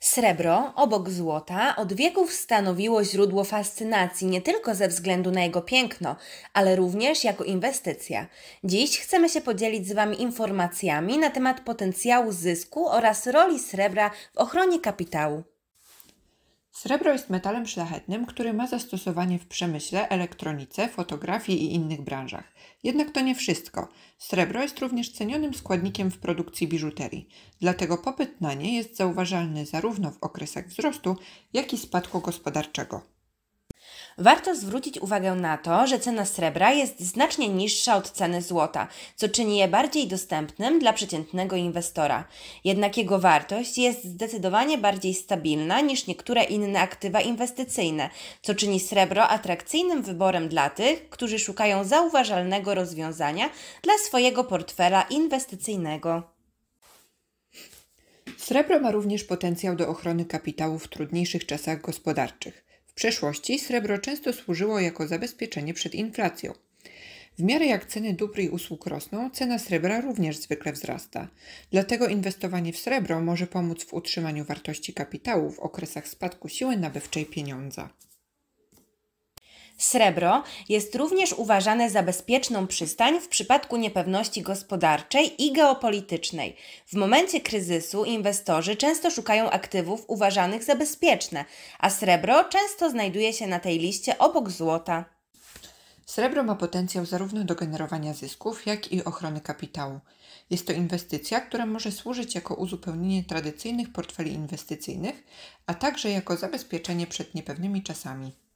Srebro, obok złota, od wieków stanowiło źródło fascynacji nie tylko ze względu na jego piękno, ale również jako inwestycja. Dziś chcemy się podzielić z Wami informacjami na temat potencjału zysku oraz roli srebra w ochronie kapitału. Srebro jest metalem szlachetnym, który ma zastosowanie w przemyśle, elektronice, fotografii i innych branżach. Jednak to nie wszystko. Srebro jest również cenionym składnikiem w produkcji biżuterii, dlatego popyt na nie jest zauważalny zarówno w okresach wzrostu, jak i spadku gospodarczego. Warto zwrócić uwagę na to, że cena srebra jest znacznie niższa od ceny złota, co czyni je bardziej dostępnym dla przeciętnego inwestora. Jednak jego wartość jest zdecydowanie bardziej stabilna niż niektóre inne aktywa inwestycyjne, co czyni srebro atrakcyjnym wyborem dla tych, którzy szukają zauważalnego rozwiązania dla swojego portfela inwestycyjnego. Srebro ma również potencjał do ochrony kapitału w trudniejszych czasach gospodarczych przeszłości srebro często służyło jako zabezpieczenie przed inflacją. W miarę jak ceny dóbr i usług rosną, cena srebra również zwykle wzrasta. Dlatego inwestowanie w srebro może pomóc w utrzymaniu wartości kapitału w okresach spadku siły nabywczej pieniądza. Srebro jest również uważane za bezpieczną przystań w przypadku niepewności gospodarczej i geopolitycznej. W momencie kryzysu inwestorzy często szukają aktywów uważanych za bezpieczne, a srebro często znajduje się na tej liście obok złota. Srebro ma potencjał zarówno do generowania zysków, jak i ochrony kapitału. Jest to inwestycja, która może służyć jako uzupełnienie tradycyjnych portfeli inwestycyjnych, a także jako zabezpieczenie przed niepewnymi czasami.